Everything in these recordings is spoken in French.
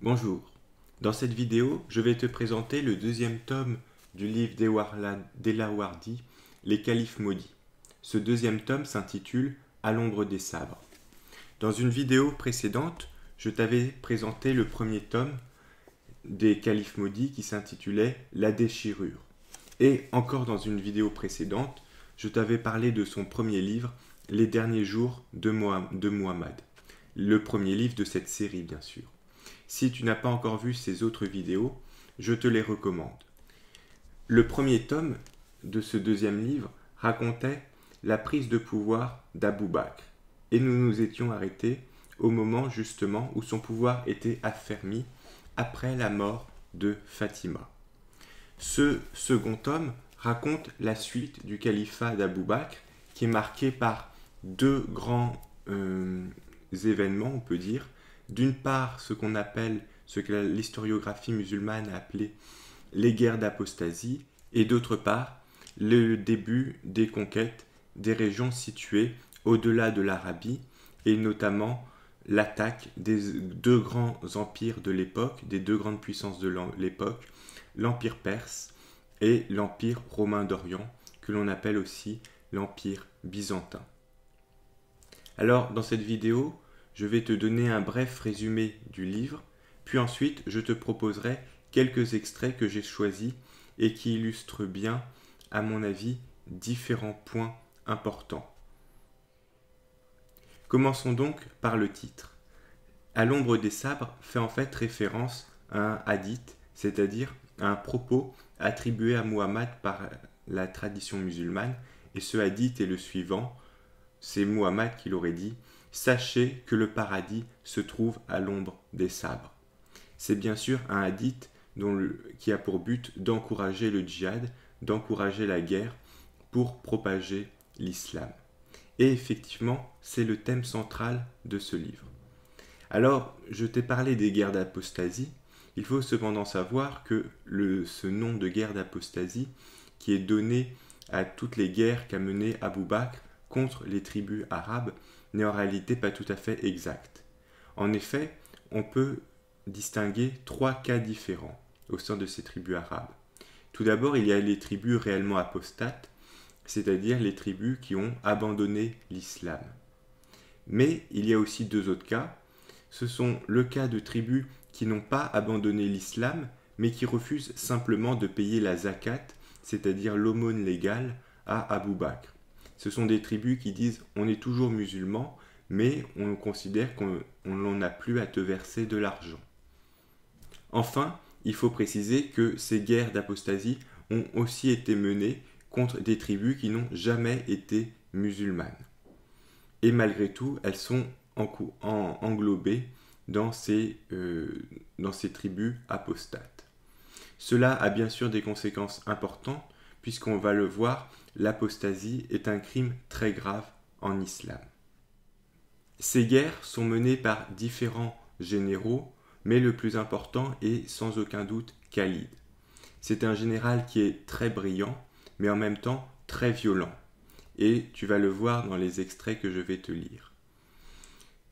Bonjour, dans cette vidéo, je vais te présenter le deuxième tome du livre d'Elawardi, Les Califes maudits. Ce deuxième tome s'intitule À l'ombre des sabres. Dans une vidéo précédente, je t'avais présenté le premier tome des Califes maudits qui s'intitulait La déchirure. Et encore dans une vidéo précédente, je t'avais parlé de son premier livre, Les derniers jours de Muhammad, Le premier livre de cette série, bien sûr. Si tu n'as pas encore vu ces autres vidéos, je te les recommande. Le premier tome de ce deuxième livre racontait la prise de pouvoir d'Abou Bakr, et nous nous étions arrêtés au moment justement où son pouvoir était affermi après la mort de Fatima. Ce second tome raconte la suite du califat d'Abou Bakr, qui est marqué par deux grands euh, événements, on peut dire, d'une part ce qu'on appelle, ce que l'historiographie musulmane a appelé les guerres d'apostasie, et d'autre part le début des conquêtes des régions situées au-delà de l'Arabie, et notamment l'attaque des deux grands empires de l'époque, des deux grandes puissances de l'époque, l'Empire perse et l'Empire romain d'Orient, que l'on appelle aussi l'Empire byzantin. Alors, dans cette vidéo, je vais te donner un bref résumé du livre, puis ensuite je te proposerai quelques extraits que j'ai choisis et qui illustrent bien, à mon avis, différents points importants. Commençons donc par le titre. À l'ombre des sabres fait en fait référence à un hadith, c'est-à-dire à un propos attribué à Muhammad par la tradition musulmane, et ce hadith est le suivant, c'est Muhammad qui l'aurait dit, Sachez que le paradis se trouve à l'ombre des sabres. C'est bien sûr un hadith qui a pour but d'encourager le djihad, d'encourager la guerre pour propager l'islam. Et effectivement, c'est le thème central de ce livre. Alors, je t'ai parlé des guerres d'apostasie. Il faut cependant savoir que ce nom de guerre d'apostasie, qui est donné à toutes les guerres qu'a menées Abou Bakr contre les tribus arabes, n'est en réalité pas tout à fait exacte. En effet, on peut distinguer trois cas différents au sein de ces tribus arabes. Tout d'abord, il y a les tribus réellement apostates, c'est-à-dire les tribus qui ont abandonné l'islam. Mais il y a aussi deux autres cas. Ce sont le cas de tribus qui n'ont pas abandonné l'islam, mais qui refusent simplement de payer la zakat, c'est-à-dire l'aumône légale, à Abu Bakr ce sont des tribus qui disent on est toujours musulman, mais on considère qu'on n'en a plus à te verser de l'argent. Enfin, il faut préciser que ces guerres d'apostasie ont aussi été menées contre des tribus qui n'ont jamais été musulmanes. Et malgré tout, elles sont englobées dans ces, euh, dans ces tribus apostates. Cela a bien sûr des conséquences importantes puisqu'on va le voir, l'apostasie est un crime très grave en islam. Ces guerres sont menées par différents généraux, mais le plus important est sans aucun doute Khalid. C'est un général qui est très brillant, mais en même temps très violent. Et tu vas le voir dans les extraits que je vais te lire.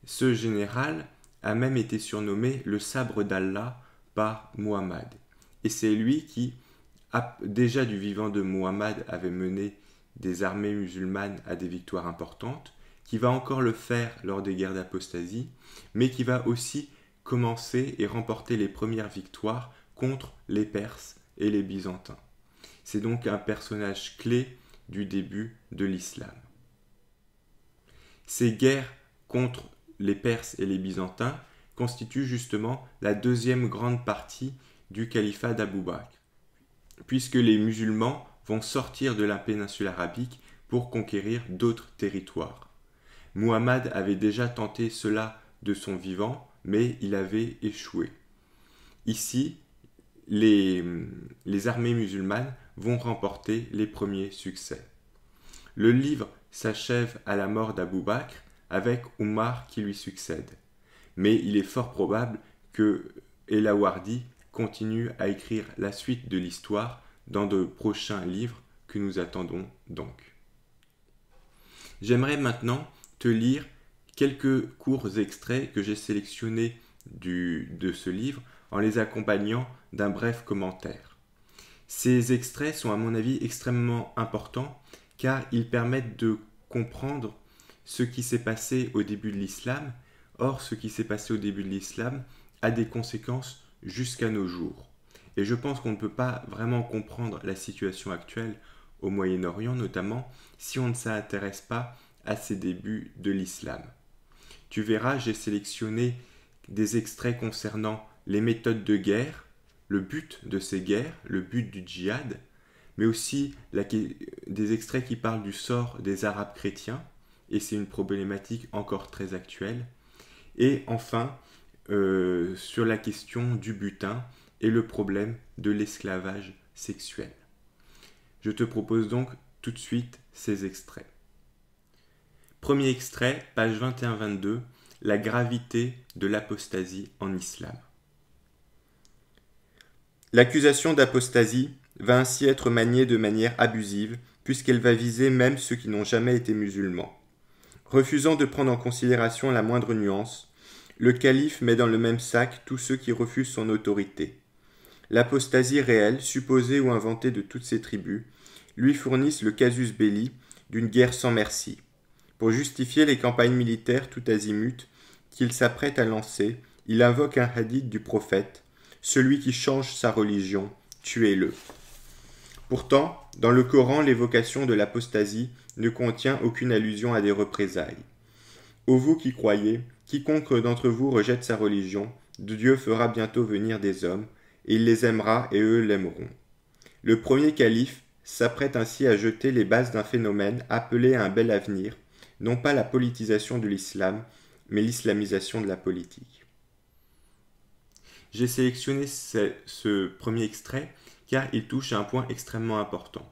Ce général a même été surnommé le sabre d'Allah par Muhammad. Et c'est lui qui, déjà du vivant de Muhammad avait mené des armées musulmanes à des victoires importantes, qui va encore le faire lors des guerres d'apostasie, mais qui va aussi commencer et remporter les premières victoires contre les Perses et les Byzantins. C'est donc un personnage clé du début de l'islam. Ces guerres contre les Perses et les Byzantins constituent justement la deuxième grande partie du califat d'Abu puisque les musulmans vont sortir de la péninsule arabique pour conquérir d'autres territoires. Muhammad avait déjà tenté cela de son vivant, mais il avait échoué. Ici, les, armées musulmanes vont remporter les premiers succès. Le livre s'achève à la mort d'Abou Bakr avec Omar qui lui succède. Mais il est fort probable que Elawardi continue à écrire la suite de l'histoire dans de prochains livres que nous attendons donc. J'aimerais maintenant te lire quelques courts extraits que j'ai sélectionnés du, de ce livre en les accompagnant d'un bref commentaire. Ces extraits sont à mon avis extrêmement importants car ils permettent de comprendre ce qui s'est passé au début de l'islam. Or, ce qui s'est passé au début de l'islam a des conséquences jusqu'à nos jours. Et je pense qu'on ne peut pas vraiment comprendre la situation actuelle au Moyen-Orient notamment si on ne s'intéresse pas à ces débuts de l'islam. Tu verras, j'ai sélectionné des extraits concernant les méthodes de guerre, le but de ces guerres, le but du djihad, mais aussi des extraits qui parlent du sort des Arabes chrétiens, et c'est une problématique encore très actuelle. Et enfin, euh, sur la question du butin et le problème de l'esclavage sexuel. Je te propose donc tout de suite ces extraits. Premier extrait, page 21-22, La gravité de l'apostasie en islam. L'accusation d'apostasie va ainsi être maniée de manière abusive, puisqu'elle va viser même ceux qui n'ont jamais été musulmans. Refusant de prendre en considération la moindre nuance, le calife met dans le même sac tous ceux qui refusent son autorité. L'apostasie réelle, supposée ou inventée de toutes ses tribus, lui fournissent le casus belli d'une guerre sans merci. Pour justifier les campagnes militaires tout azimut qu'il s'apprête à lancer, il invoque un hadith du prophète Celui qui change sa religion, tuez-le. Pourtant, dans le Coran, l'évocation de l'apostasie ne contient aucune allusion à des représailles. Ô vous qui croyez, Quiconque d'entre vous rejette sa religion, Dieu fera bientôt venir des hommes, et il les aimera et eux l'aimeront. Le premier calife s'apprête ainsi à jeter les bases d'un phénomène appelé à un bel avenir, non pas la politisation de l'islam, mais l'islamisation de la politique. J'ai sélectionné ce, ce, premier extrait car il touche à un point extrêmement important.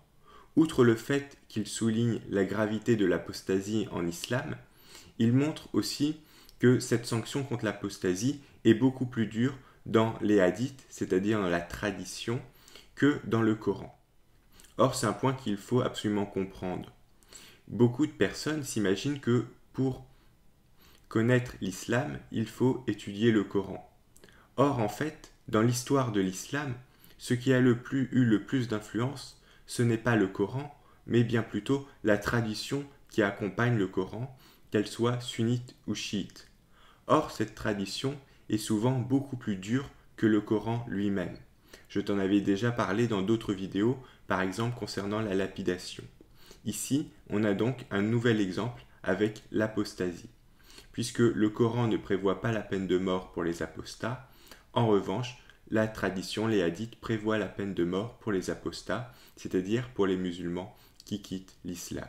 Outre le fait qu'il souligne la gravité de l'apostasie en islam, il montre aussi que cette sanction contre l'apostasie est beaucoup plus dure dans les hadiths, c'est-à-dire dans la tradition, que dans le Coran. Or, c'est un point qu'il faut absolument comprendre. Beaucoup de personnes s'imaginent que pour connaître l'islam, il faut étudier le Coran. Or, en fait, dans l'histoire de l'islam, ce qui a le plus, eu le plus d'influence, ce n'est pas le Coran, mais bien plutôt la tradition qui accompagne le Coran, qu'elle soit sunnite ou chiite. Or, cette tradition est souvent beaucoup plus dure que le Coran lui-même. Je t'en avais déjà parlé dans d'autres vidéos, par exemple concernant la lapidation. Ici, on a donc un nouvel exemple avec l'apostasie. Puisque le Coran ne prévoit pas la peine de mort pour les apostats, en revanche, la tradition les hadiths, prévoit la peine de mort pour les apostats, c'est-à-dire pour les musulmans qui quittent l'islam.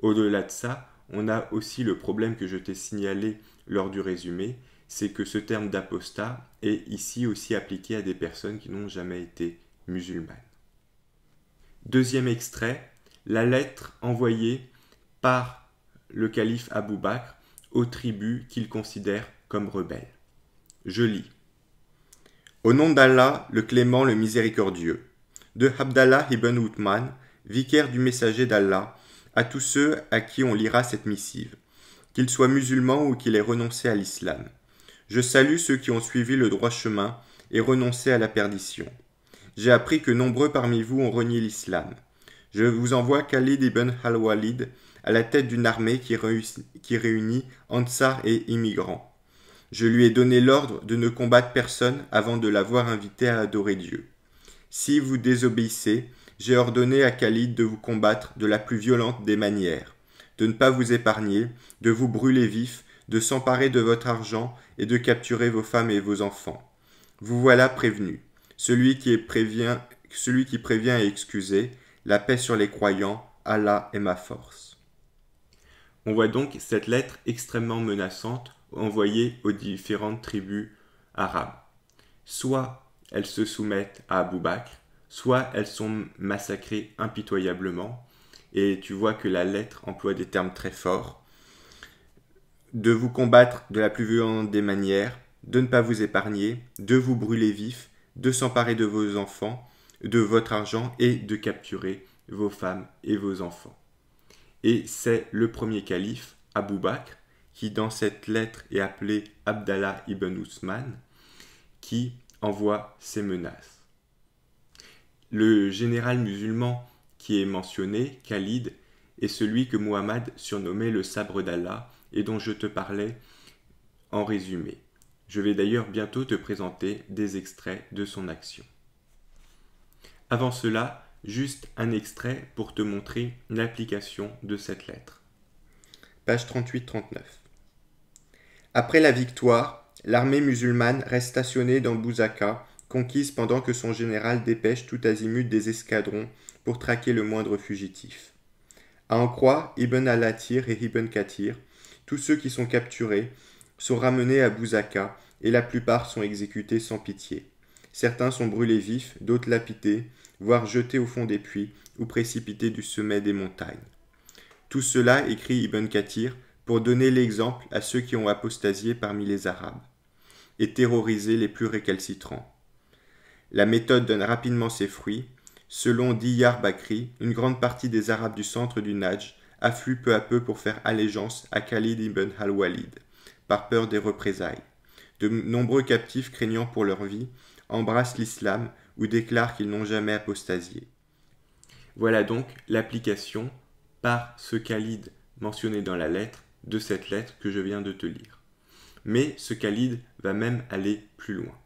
Au-delà de ça, on a aussi le problème que je t'ai signalé lors du résumé, c'est que ce terme d'apostat est ici aussi appliqué à des personnes qui n'ont jamais été musulmanes. Deuxième extrait, la lettre envoyée par le calife Abou Bakr aux tribus qu'il considère comme rebelles. Je lis. Au nom d'Allah, le clément, le miséricordieux, de Abdallah ibn Uthman, vicaire du messager d'Allah, à tous ceux à qui on lira cette missive qu'il soit musulman ou qu'il ait renoncé à l'islam. Je salue ceux qui ont suivi le droit chemin et renoncé à la perdition. J'ai appris que nombreux parmi vous ont renié l'islam. Je vous envoie Khalid ibn al-Walid à la tête d'une armée qui, qui réunit Ansar et immigrants. Je lui ai donné l'ordre de ne combattre personne avant de l'avoir invité à adorer Dieu. Si vous désobéissez, j'ai ordonné à Khalid de vous combattre de la plus violente des manières de ne pas vous épargner, de vous brûler vif, de s'emparer de votre argent et de capturer vos femmes et vos enfants. Vous voilà prévenu. Celui qui, prévient, celui qui prévient est excusé. La paix sur les croyants. Allah est ma force. On voit donc cette lettre extrêmement menaçante envoyée aux différentes tribus arabes. Soit elles se soumettent à Abou Bakr, soit elles sont massacrées impitoyablement, et tu vois que la lettre emploie des termes très forts. De vous combattre de la plus violente des manières, de ne pas vous épargner, de vous brûler vif, de s'emparer de vos enfants, de votre argent et de capturer vos femmes et vos enfants. Et c'est le premier calife, Abu Bakr, qui dans cette lettre est appelé Abdallah ibn Ousmane, qui envoie ces menaces. Le général musulman qui est mentionné, Khalid, est celui que Muhammad surnommait le sabre d'Allah et dont je te parlais en résumé. Je vais d'ailleurs bientôt te présenter des extraits de son action. Avant cela, juste un extrait pour te montrer l'application de cette lettre. Page 38-39. Après la victoire, l'armée musulmane reste stationnée dans Bouzaka, conquise pendant que son général dépêche tout azimut des escadrons pour traquer le moindre fugitif. À en croix Ibn al-Atir et Ibn Kathir, tous ceux qui sont capturés sont ramenés à Bouzaka et la plupart sont exécutés sans pitié. Certains sont brûlés vifs, d'autres lapidés, voire jetés au fond des puits ou précipités du sommet des montagnes. Tout cela, écrit Ibn Kathir, pour donner l'exemple à ceux qui ont apostasié parmi les Arabes et terroriser les plus récalcitrants. La méthode donne rapidement ses fruits, Selon Diyar Bakri, une grande partie des Arabes du centre du Najd affluent peu à peu pour faire allégeance à Khalid ibn al-Walid, par peur des représailles. De nombreux captifs craignant pour leur vie embrassent l'islam ou déclarent qu'ils n'ont jamais apostasié. Voilà donc l'application par ce Khalid mentionné dans la lettre de cette lettre que je viens de te lire. Mais ce Khalid va même aller plus loin.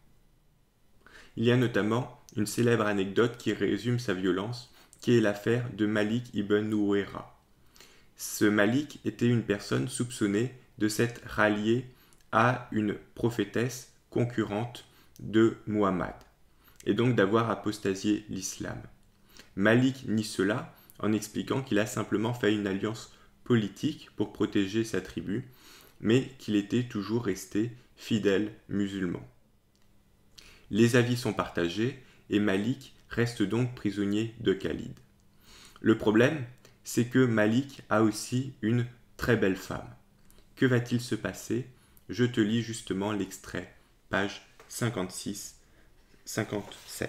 Il y a notamment une célèbre anecdote qui résume sa violence, qui est l'affaire de Malik ibn Nouéra. Ce Malik était une personne soupçonnée de s'être ralliée à une prophétesse concurrente de Muhammad, et donc d'avoir apostasié l'islam. Malik nie cela en expliquant qu'il a simplement fait une alliance politique pour protéger sa tribu, mais qu'il était toujours resté fidèle musulman. Les avis sont partagés, et Malik reste donc prisonnier de Khalid. Le problème, c'est que Malik a aussi une très belle femme. Que va-t-il se passer Je te lis justement l'extrait, page 56-57.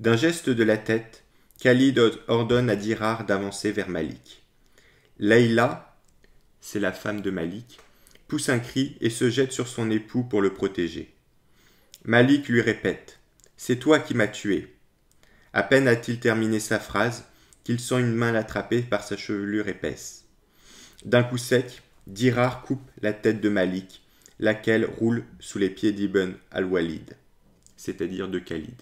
D'un geste de la tête, Khalid ordonne à Dirar d'avancer vers Malik. Leïla, c'est la femme de Malik, pousse un cri et se jette sur son époux pour le protéger. Malik lui répète c'est toi qui m'as tué. À peine a-t-il terminé sa phrase qu'il sent une main l'attraper par sa chevelure épaisse. D'un coup sec, Dirar coupe la tête de Malik, laquelle roule sous les pieds d'Ibn al-Walid, c'est-à-dire de Khalid.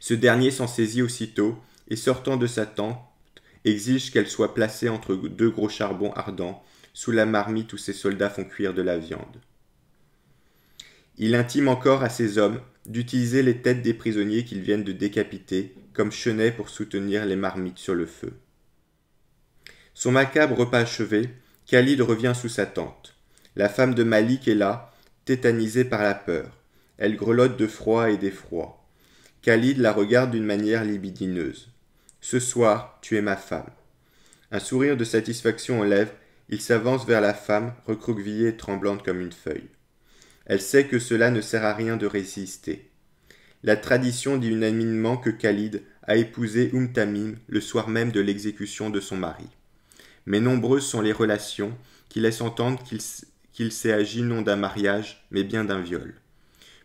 Ce dernier s'en saisit aussitôt et sortant de sa tente, exige qu'elle soit placée entre deux gros charbons ardents, sous la marmite où ses soldats font cuire de la viande. Il intime encore à ses hommes d'utiliser les têtes des prisonniers qu'ils viennent de décapiter comme chenets pour soutenir les marmites sur le feu. Son macabre repas achevé, Khalid revient sous sa tente. La femme de Malik est là, tétanisée par la peur. Elle grelotte de froid et d'effroi. Khalid la regarde d'une manière libidineuse. Ce soir, tu es ma femme. Un sourire de satisfaction en lèvres, il s'avance vers la femme, recroquevillée et tremblante comme une feuille. Elle sait que cela ne sert à rien de résister. La tradition dit unanimement que Khalid a épousé Umtamim le soir même de l'exécution de son mari. Mais nombreuses sont les relations qui laissent entendre qu'il s'est agi non d'un mariage, mais bien d'un viol.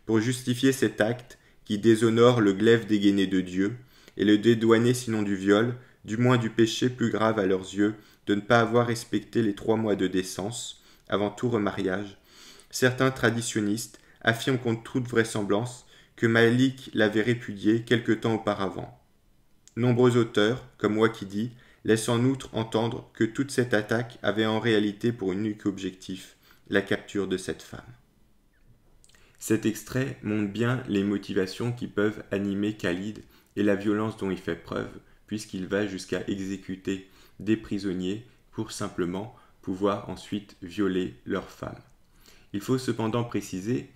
Pour justifier cet acte, qui déshonore le glaive dégainé de Dieu, et le dédouaner sinon du viol, du moins du péché plus grave à leurs yeux, de ne pas avoir respecté les trois mois de décence, avant tout remariage, certains traditionnistes affirment contre toute vraisemblance que Malik l'avait répudié quelque temps auparavant. Nombreux auteurs, comme Wakidi, laissent en outre entendre que toute cette attaque avait en réalité pour unique objectif la capture de cette femme. Cet extrait montre bien les motivations qui peuvent animer Khalid et la violence dont il fait preuve, puisqu'il va jusqu'à exécuter des prisonniers pour simplement pouvoir ensuite violer leurs femmes. Il faut cependant préciser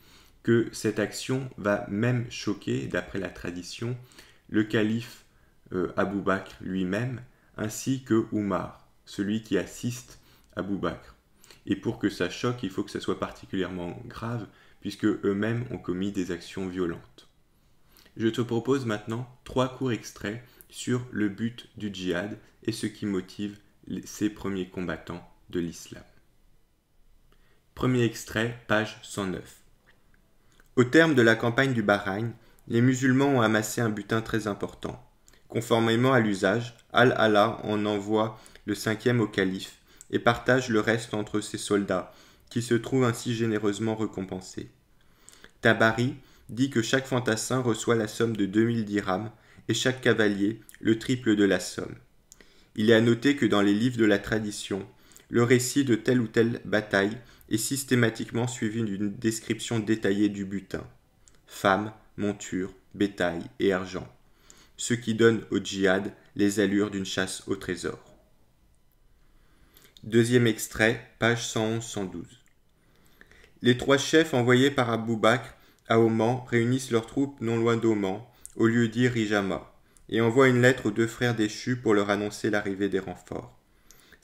que cette action va même choquer, d'après la tradition, le calife euh, Abu Bakr lui-même, ainsi que Oumar, celui qui assiste Abou Bakr. Et pour que ça choque, il faut que ça soit particulièrement grave, puisque eux-mêmes ont commis des actions violentes. Je te propose maintenant trois courts extraits sur le but du djihad et ce qui motive ces premiers combattants de l'islam. Premier extrait, page 109. Au terme de la campagne du Bahreïn, les musulmans ont amassé un butin très important. Conformément à l'usage, Al-Allah en envoie le cinquième au calife et partage le reste entre ses soldats, qui se trouvent ainsi généreusement récompensés. Tabari dit que chaque fantassin reçoit la somme de 2000 dirhams et chaque cavalier le triple de la somme. Il est à noter que dans les livres de la tradition, le récit de telle ou telle bataille est systématiquement suivi d'une description détaillée du butin femmes, montures, bétail et argent, ce qui donne au djihad les allures d'une chasse au trésor. Deuxième extrait, page 111-112. Les trois chefs envoyés par Abou Bakr à Oman réunissent leurs troupes non loin d'Oman, au lieu dit Rijama, et envoient une lettre aux deux frères déchus pour leur annoncer l'arrivée des renforts.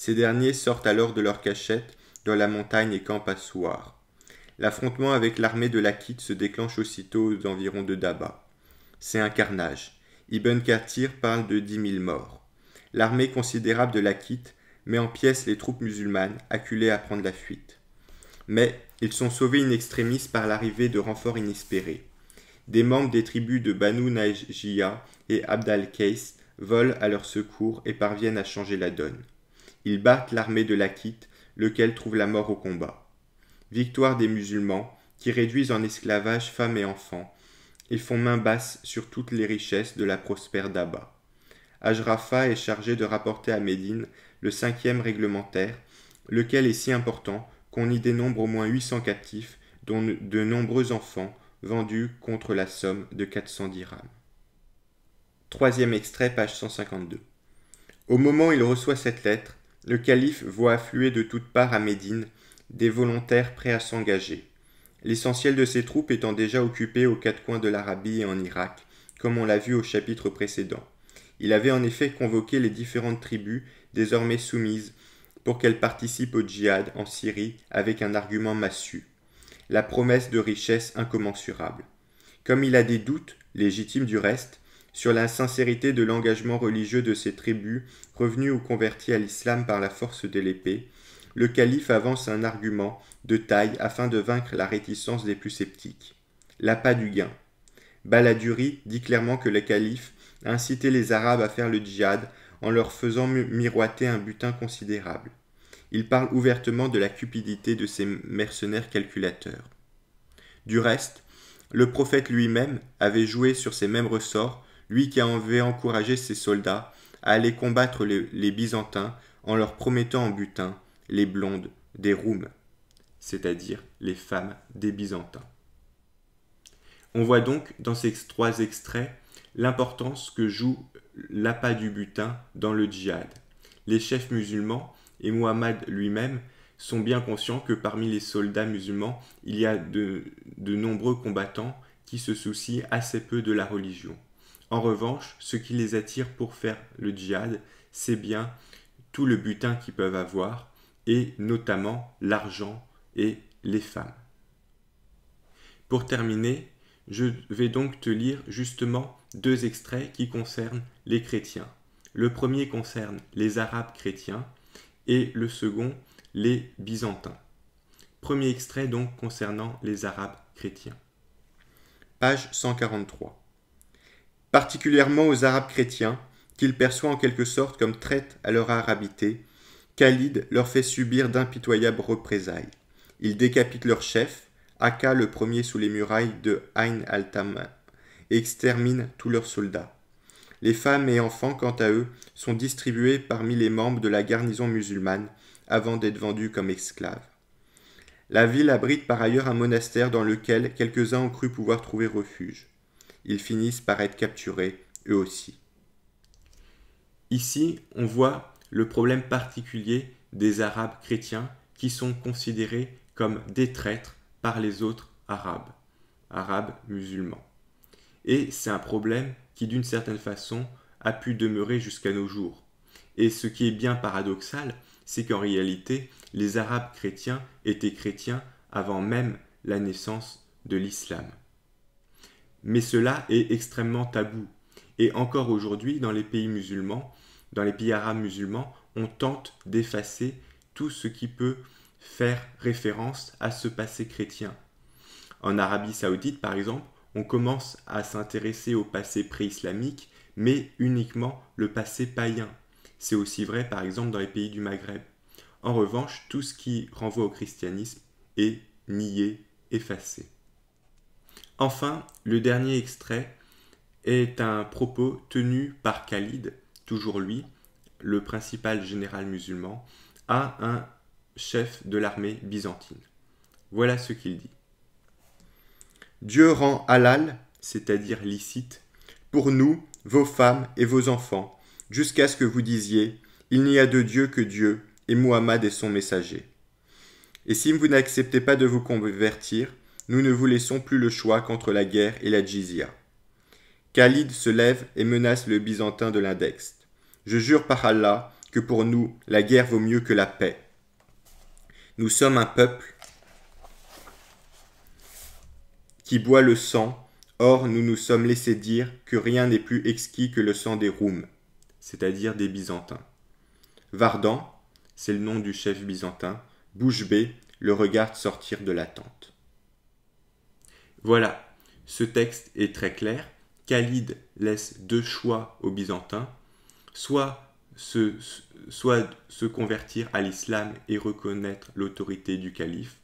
Ces derniers sortent alors de leur cachette dans la montagne et campent à soir. L'affrontement avec l'armée de l'Akit se déclenche aussitôt aux environs de Daba. C'est un carnage. Ibn Kathir parle de dix mille morts. L'armée considérable de l'Akit met en pièces les troupes musulmanes, acculées à prendre la fuite. Mais ils sont sauvés in extremis par l'arrivée de renforts inespérés. Des membres des tribus de Banu Najjiya et Abd al volent à leur secours et parviennent à changer la donne. Ils battent l'armée de l'Aquite, lequel trouve la mort au combat. Victoire des musulmans, qui réduisent en esclavage femmes et enfants, et font main basse sur toutes les richesses de la prospère Daba. Ajrafa est chargé de rapporter à Médine le cinquième réglementaire, lequel est si important qu'on y dénombre au moins 800 captifs, dont de nombreux enfants, vendus contre la somme de 410 dirhams. Troisième extrait, page 152. Au moment où il reçoit cette lettre, le calife voit affluer de toutes parts à Médine des volontaires prêts à s'engager, l'essentiel de ses troupes étant déjà occupé aux quatre coins de l'Arabie et en Irak, comme on l'a vu au chapitre précédent. Il avait en effet convoqué les différentes tribus, désormais soumises, pour qu'elles participent au djihad en Syrie avec un argument massu, la promesse de richesses incommensurables. Comme il a des doutes, légitimes du reste, sur la sincérité de l'engagement religieux de ces tribus revenues ou converties à l'islam par la force de l'épée, le calife avance un argument de taille afin de vaincre la réticence des plus sceptiques. L'appât du gain. Baladuri dit clairement que le calife a incité les Arabes à faire le djihad en leur faisant miroiter un butin considérable. Il parle ouvertement de la cupidité de ces mercenaires calculateurs. Du reste, le prophète lui-même avait joué sur ces mêmes ressorts lui qui avait encouragé ses soldats à aller combattre les, Byzantins en leur promettant en butin les blondes des roumes, c'est-à-dire les femmes des Byzantins. On voit donc dans ces trois extraits l'importance que joue l'appât du butin dans le djihad. Les chefs musulmans et Muhammad lui-même sont bien conscients que parmi les soldats musulmans, il y a de nombreux combattants qui se soucient assez peu de la religion. En revanche, ce qui les attire pour faire le djihad, c'est bien tout le butin qu'ils peuvent avoir, et notamment l'argent et les femmes. Pour terminer, je vais donc te lire justement deux extraits qui concernent les chrétiens. Le premier concerne les Arabes chrétiens et le second les Byzantins. Premier extrait donc concernant les Arabes chrétiens. Page 143 particulièrement aux Arabes chrétiens, qu'il perçoit en quelque sorte comme traite à leur arabité, Khalid leur fait subir d'impitoyables représailles. Il décapite leur chef, Akka le premier sous les murailles de Ain al-Tam, et extermine tous leurs soldats. Les femmes et enfants, quant à eux, sont distribués parmi les membres de la garnison musulmane avant d'être vendus comme esclaves. La ville abrite par ailleurs un monastère dans lequel quelques-uns ont cru pouvoir trouver refuge ils finissent par être capturés, eux aussi. Ici, on voit le problème particulier des Arabes chrétiens qui sont considérés comme des traîtres par les autres Arabes, Arabes musulmans. Et c'est un problème qui, d'une certaine façon, a pu demeurer jusqu'à nos jours. Et ce qui est bien paradoxal, c'est qu'en réalité, les Arabes chrétiens étaient chrétiens avant même la naissance de l'islam. Mais cela est extrêmement tabou. Et encore aujourd'hui, dans les pays musulmans, dans les pays arabes musulmans, on tente d'effacer tout ce qui peut faire référence à ce passé chrétien. En Arabie saoudite, par exemple, on commence à s'intéresser au passé pré-islamique, mais uniquement le passé païen. C'est aussi vrai, par exemple, dans les pays du Maghreb. En revanche, tout ce qui renvoie au christianisme est nié, effacé. Enfin, le dernier extrait est un propos tenu par Khalid, toujours lui, le principal général musulman, à un chef de l'armée byzantine. Voilà ce qu'il dit. Dieu rend halal, c'est-à-dire licite, pour nous, vos femmes et vos enfants, jusqu'à ce que vous disiez Il n'y a de Dieu que Dieu, et Muhammad est son messager. Et si vous n'acceptez pas de vous convertir, nous ne vous laissons plus le choix qu'entre la guerre et la jizya. Khalid se lève et menace le Byzantin de l'index. Je jure par Allah que pour nous, la guerre vaut mieux que la paix. Nous sommes un peuple qui boit le sang, or nous nous sommes laissés dire que rien n'est plus exquis que le sang des roum, c'est-à-dire des Byzantins. Vardan, c'est le nom du chef byzantin, Bouche le regarde sortir de la tente. Voilà, ce texte est très clair. Khalid laisse deux choix aux Byzantins, soit se, soit se convertir à l'islam et reconnaître l'autorité du calife,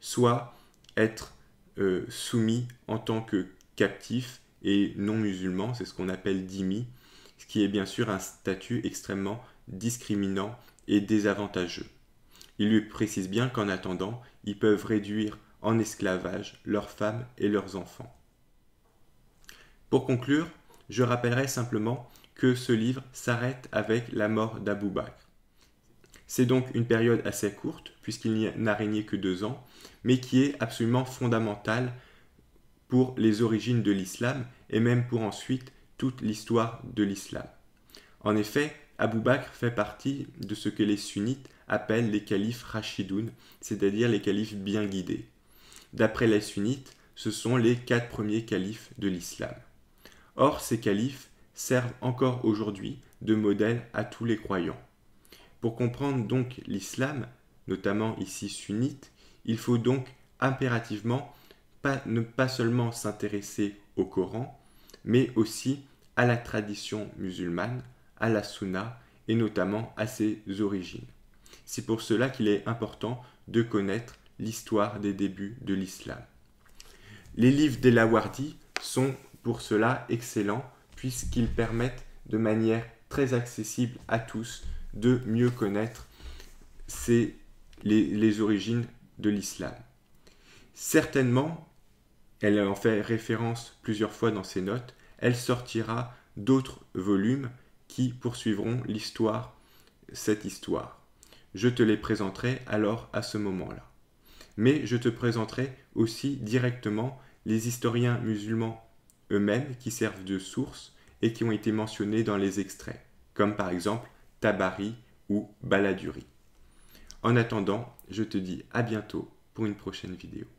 soit être euh, soumis en tant que captif et non musulman, c'est ce qu'on appelle dhimmi, ce qui est bien sûr un statut extrêmement discriminant et désavantageux. Il lui précise bien qu'en attendant, ils peuvent réduire en esclavage leurs femmes et leurs enfants. Pour conclure, je rappellerai simplement que ce livre s'arrête avec la mort d'Abou Bakr. C'est donc une période assez courte, puisqu'il n'a régné que deux ans, mais qui est absolument fondamentale pour les origines de l'islam et même pour ensuite toute l'histoire de l'islam. En effet, Abou Bakr fait partie de ce que les sunnites appellent les califes rachidoun, c'est-à-dire les califes bien guidés d'après les sunnites, ce sont les quatre premiers califes de l'islam. Or, ces califes servent encore aujourd'hui de modèle à tous les croyants. Pour comprendre donc l'islam, notamment ici sunnite, il faut donc impérativement pas, ne pas seulement s'intéresser au Coran, mais aussi à la tradition musulmane, à la sunna et notamment à ses origines. C'est pour cela qu'il est important de connaître l'histoire des débuts de l'islam. Les livres d'Elawardi sont pour cela excellents puisqu'ils permettent de manière très accessible à tous de mieux connaître les, les origines de l'islam. Certainement, elle en fait référence plusieurs fois dans ses notes, elle sortira d'autres volumes qui poursuivront l'histoire, cette histoire. Je te les présenterai alors à ce moment-là mais je te présenterai aussi directement les historiens musulmans eux-mêmes qui servent de source et qui ont été mentionnés dans les extraits, comme par exemple Tabari ou Baladuri. En attendant, je te dis à bientôt pour une prochaine vidéo.